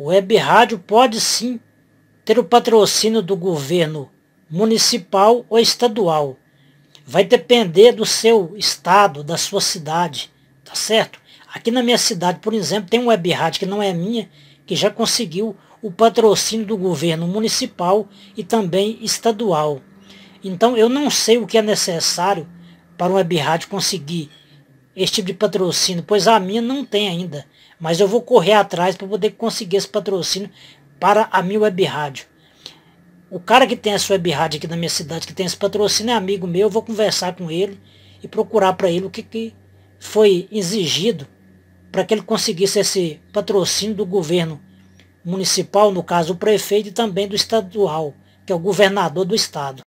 O Web Rádio pode sim ter o patrocínio do governo municipal ou estadual. Vai depender do seu estado, da sua cidade, tá certo? Aqui na minha cidade, por exemplo, tem um web rádio que não é minha, que já conseguiu o patrocínio do governo municipal e também estadual. Então eu não sei o que é necessário para um web rádio conseguir esse tipo de patrocínio, pois a minha não tem ainda. Mas eu vou correr atrás para poder conseguir esse patrocínio para a minha web rádio. O cara que tem essa web rádio aqui na minha cidade, que tem esse patrocínio, é amigo meu, eu vou conversar com ele e procurar para ele o que, que foi exigido para que ele conseguisse esse patrocínio do governo municipal, no caso o prefeito, e também do estadual, que é o governador do estado.